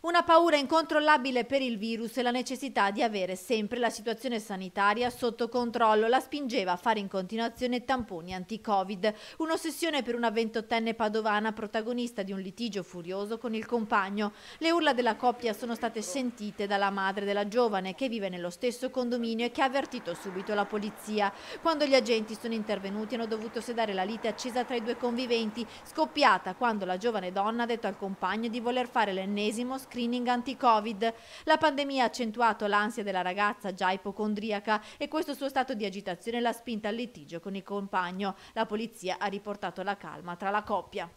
Una paura incontrollabile per il virus e la necessità di avere sempre la situazione sanitaria sotto controllo la spingeva a fare in continuazione tamponi anti-Covid, un'ossessione per una ventottenne padovana protagonista di un litigio furioso con il compagno. Le urla della coppia sono state sentite dalla madre della giovane che vive nello stesso condominio e che ha avvertito subito la polizia. Quando gli agenti sono intervenuti hanno dovuto sedare la lite accesa tra i due conviventi, scoppiata quando la giovane donna ha detto al compagno di voler fare l'ennesimo screening anti-Covid. La pandemia ha accentuato l'ansia della ragazza già ipocondriaca e questo suo stato di agitazione l'ha spinta al litigio con il compagno. La polizia ha riportato la calma tra la coppia.